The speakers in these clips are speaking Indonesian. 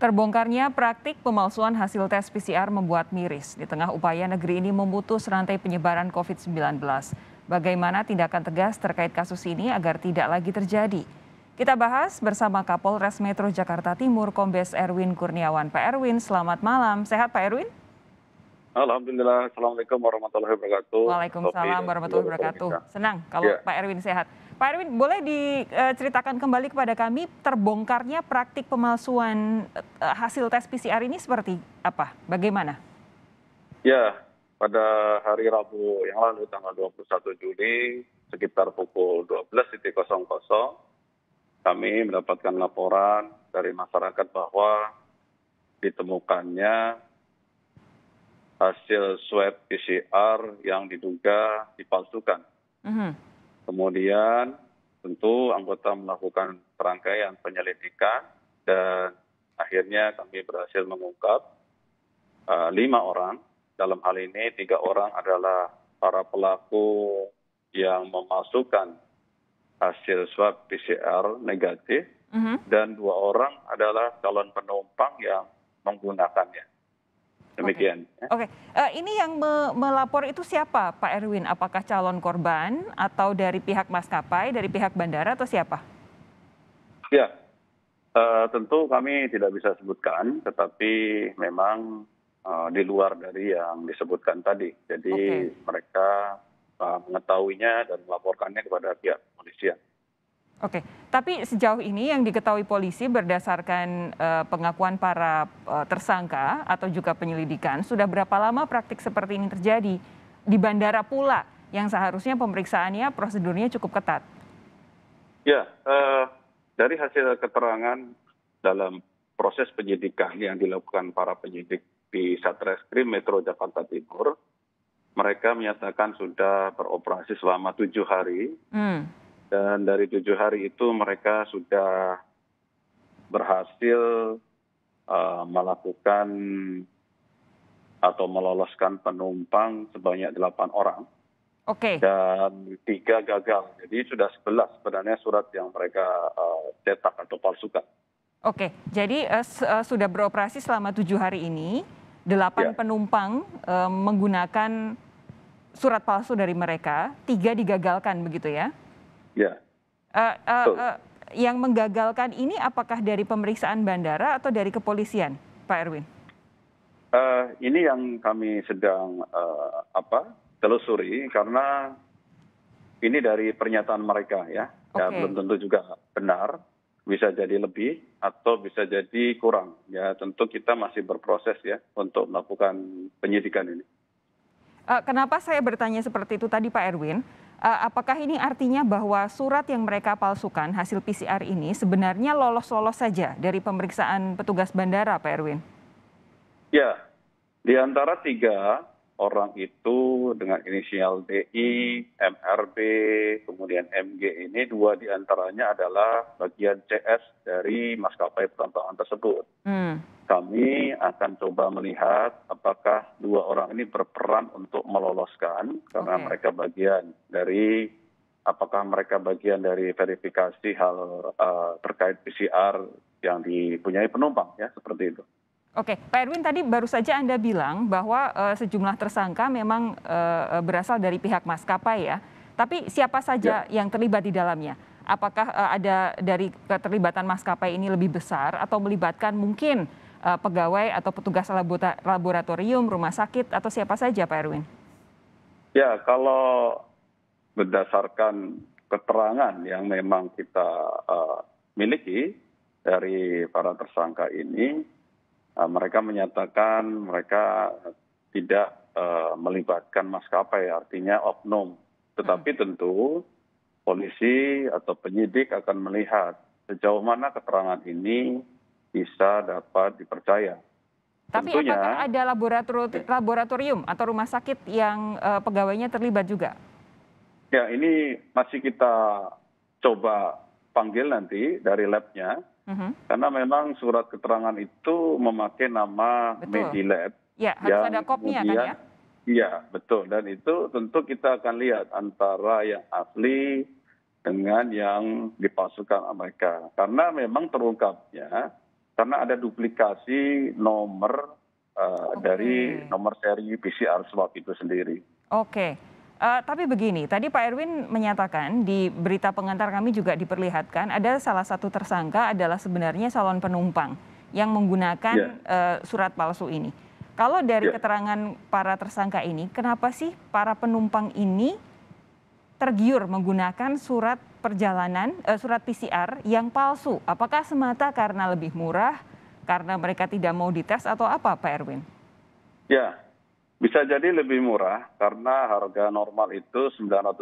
Terbongkarnya praktik pemalsuan hasil tes PCR membuat miris di tengah upaya negeri ini memutus rantai penyebaran COVID-19. Bagaimana tindakan tegas terkait kasus ini agar tidak lagi terjadi? Kita bahas bersama Kapolres Metro Jakarta Timur Kombes Erwin Kurniawan. Pak Erwin, selamat malam. Sehat Pak Erwin? Alhamdulillah. Assalamualaikum warahmatullahi wabarakatuh. Waalaikumsalam warahmatullahi wabarakatuh. Senang kalau ya. Pak Erwin sehat. Pak Erwin, boleh diceritakan eh, kembali kepada kami terbongkarnya praktik pemalsuan eh, hasil tes PCR ini seperti apa? Bagaimana? Ya, pada hari Rabu yang lalu tanggal 21 Juli sekitar pukul 12.00 kami mendapatkan laporan dari masyarakat bahwa ditemukannya hasil swab PCR yang diduga dipalsukan. Mm -hmm kemudian tentu anggota melakukan perangkaian penyelidikan dan akhirnya kami berhasil mengungkap uh, lima orang. Dalam hal ini tiga orang adalah para pelaku yang memasukkan hasil swab PCR negatif uh mhm. -huh. dan dua orang adalah calon penumpang yang menggunakannya. Demikian. Ya. Oke, okay. uh, eh, ini yang me melapor itu siapa, Pak Erwin? Apakah calon korban atau dari pihak maskapai, dari pihak bandara atau siapa? Ya, uh, tentu kami tidak bisa sebutkan, tetapi memang uh, di luar dari yang disebutkan tadi. Jadi okay. mereka uh, mengetahuinya dan melaporkannya kepada pihak kepolisian. Oke, tapi sejauh ini yang diketahui polisi berdasarkan uh, pengakuan para uh, tersangka atau juga penyelidikan, sudah berapa lama praktik seperti ini terjadi di bandara pula yang seharusnya pemeriksaannya prosedurnya cukup ketat? Ya, uh, dari hasil keterangan dalam proses penyidikan yang dilakukan para penyidik di Satreskrim Metro Jakarta Timur, mereka menyatakan sudah beroperasi selama tujuh hari. Hmm dan dari tujuh hari itu mereka sudah berhasil uh, melakukan atau meloloskan penumpang sebanyak delapan orang. Oke. Okay. Dan tiga gagal. Jadi sudah sebelas sebenarnya surat yang mereka uh, cetak atau palsukan. Oke, okay. jadi uh, sudah beroperasi selama tujuh hari ini. Delapan yeah. penumpang uh, menggunakan surat palsu dari mereka, tiga digagalkan begitu ya? Ya. Eh, eh, eh, yang menggagalkan ini apakah dari pemeriksaan bandara atau dari kepolisian, Pak Erwin? Uh, ini yang kami sedang uh, apa telusuri karena ini dari pernyataan mereka ya, okay. ya belum tentu juga benar, bisa jadi lebih atau bisa jadi kurang ya tentu kita masih berproses ya untuk melakukan penyidikan ini. Eh, kenapa saya bertanya seperti itu tadi Pak Erwin? Uh, apakah ini artinya bahwa surat yang mereka palsukan hasil PCR ini sebenarnya lolos-lolos saja dari pemeriksaan petugas bandara, Pak Erwin? Ya, di antara tiga orang itu dengan inisial DI, MRB, kemudian MG ini dua diantaranya adalah bagian CS dari maskapai penerbangan tersebut. Hmm kami akan coba melihat apakah dua orang ini berperan untuk meloloskan karena okay. mereka bagian dari apakah mereka bagian dari verifikasi hal uh, terkait PCR yang dipunyai penumpang ya seperti itu. Oke, Pak Erwin tadi baru saja Anda bilang bahwa uh, sejumlah tersangka memang uh, berasal dari pihak maskapai ya. Tapi siapa saja ya. yang terlibat di dalamnya? Apakah uh, ada dari keterlibatan maskapai ini lebih besar atau melibatkan mungkin uh, pegawai atau petugas laboratorium, rumah sakit atau siapa saja Pak Erwin? Ya, kalau berdasarkan keterangan yang memang kita uh, miliki dari para tersangka ini, uh, mereka menyatakan mereka tidak uh, melibatkan maskapai, artinya oknum. Tetapi hmm. tentu polisi atau penyidik akan melihat sejauh mana keterangan ini bisa dapat dipercaya. Tapi Tentunya, apakah ada laboratorium, atau rumah sakit yang eh, pegawainya terlibat juga? Ya, ini masih kita coba panggil nanti dari labnya, uh-huh. karena memang surat keterangan itu memakai nama Medilab. Ya, harus ada kopnya kan kemudian, kan ya? Iya, betul. Dan itu tentu kita akan lihat antara yang asli dengan yang dipalsukan mereka. Karena memang terungkapnya karena ada duplikasi nomor uh, eh, okay. dari nomor seri PCR swab itu sendiri. Oke. Okay. Uh, eh, tapi begini, tadi Pak Erwin menyatakan di berita pengantar kami juga diperlihatkan ada salah satu tersangka adalah sebenarnya salon penumpang yang menggunakan yeah. Ya. uh, surat palsu ini. Kalau dari yeah. keterangan para tersangka ini, kenapa sih para penumpang ini tergiur menggunakan surat perjalanan eh, surat PCR yang palsu? Apakah semata karena lebih murah, karena mereka tidak mau dites atau apa, Pak Erwin? Ya, bisa jadi lebih murah karena harga normal itu 900.000,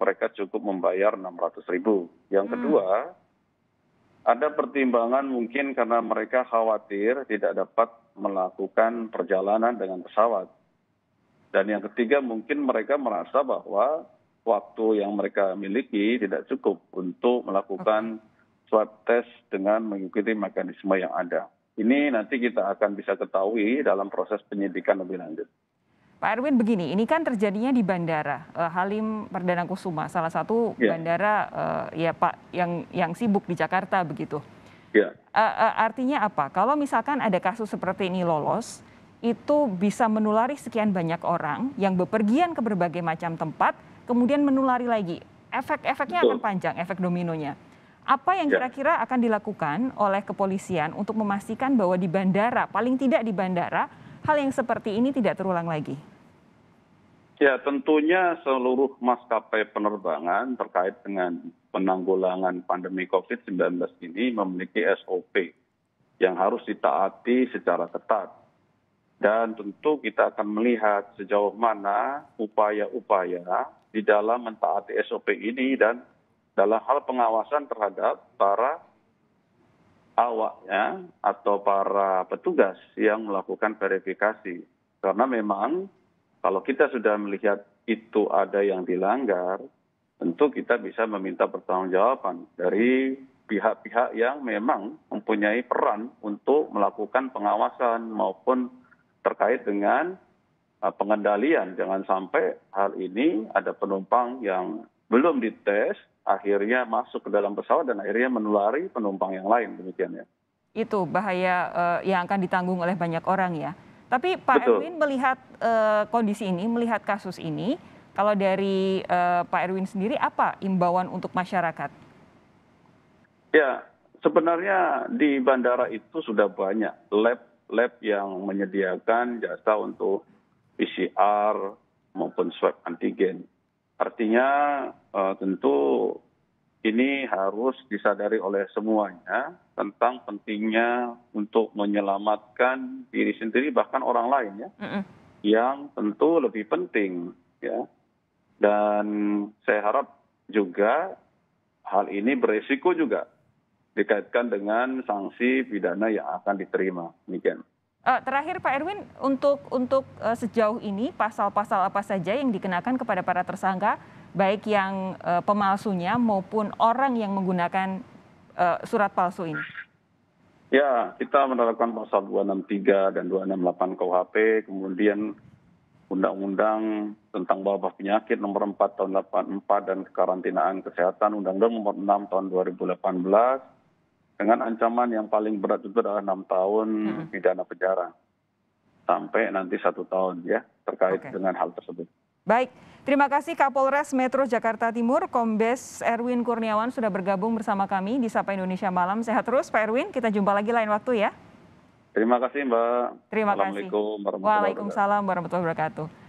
mereka cukup membayar 600.000. Yang hmm. kedua, hmm. ada pertimbangan mungkin karena mereka khawatir tidak dapat melakukan perjalanan dengan pesawat. Dan yang ketiga mungkin mereka merasa bahwa waktu yang mereka miliki tidak cukup untuk melakukan swab test dengan mengikuti mekanisme yang ada. Ini nanti kita akan bisa ketahui dalam proses penyidikan lebih lanjut. Pak Erwin begini, ini kan terjadinya di bandara eh, Halim Perdana Kusuma, salah satu yeah. bandara uh, ya Pak yang yang sibuk di Jakarta begitu. Yeah. Ya. Uh, eh, uh, artinya apa? Kalau misalkan ada kasus seperti ini lolos, itu bisa menulari sekian banyak orang yang bepergian ke berbagai macam tempat kemudian menulari lagi. Efek-efeknya akan panjang, efek dominonya. Apa yang ya. kira-kira akan dilakukan oleh kepolisian untuk memastikan bahwa di bandara, paling tidak di bandara, hal yang seperti ini tidak terulang lagi? Ya, tentunya seluruh maskapai penerbangan terkait dengan penanggulangan pandemi COVID-19 ini memiliki SOP yang harus ditaati secara ketat. Dan tentu kita akan melihat sejauh mana upaya-upaya di dalam mentaati SOP ini dan dalam hal pengawasan terhadap para awaknya atau para petugas yang melakukan verifikasi. Karena memang kalau kita sudah melihat itu ada yang dilanggar, tentu kita bisa meminta pertanggungjawaban dari pihak-pihak yang memang mempunyai peran untuk melakukan pengawasan maupun terkait dengan Eh, pengendalian jangan sampai hal ini ada penumpang yang belum dites akhirnya masuk ke dalam pesawat dan akhirnya menulari penumpang yang lain demikian ya. Itu bahaya uh, yang akan ditanggung oleh banyak orang ya. Tapi Pak Betul. Erwin melihat uh, kondisi ini, melihat kasus ini, kalau dari uh, Pak Erwin sendiri apa imbauan untuk masyarakat? Ya, sebenarnya di bandara itu sudah banyak lab lab yang menyediakan jasa untuk pcr maupun swab antigen artinya eh, tentu ini harus disadari oleh semuanya tentang pentingnya untuk menyelamatkan diri sendiri bahkan orang lain ya mm -mm. yang tentu lebih penting ya dan saya harap juga hal ini beresiko juga dikaitkan dengan sanksi pidana yang akan diterima demikian. Uh, terakhir Pak Erwin, untuk untuk uh, sejauh ini pasal-pasal apa saja yang dikenakan kepada para tersangka, baik yang uh, pemalsunya maupun orang yang menggunakan uh, surat palsu ini? Ya, kita menerapkan pasal 263 dan 268 KUHP, kemudian Undang-Undang tentang wabah penyakit nomor 4 tahun 84 dan kekarantinaan kesehatan Undang-Undang nomor 6 tahun 2018 dengan ancaman yang paling berat itu adalah enam tahun hmm. pidana penjara sampai nanti satu tahun ya terkait okay. dengan hal tersebut. Baik, terima kasih Kapolres Metro Jakarta Timur, Kombes Erwin Kurniawan sudah bergabung bersama kami di Sapa Indonesia Malam. Sehat terus Pak Erwin, kita jumpa lagi lain waktu ya. Terima kasih Mbak. Terima Assalamualaikum kasih. Warahmatullahi Waalaikumsalam warahmatullahi wabarakatuh.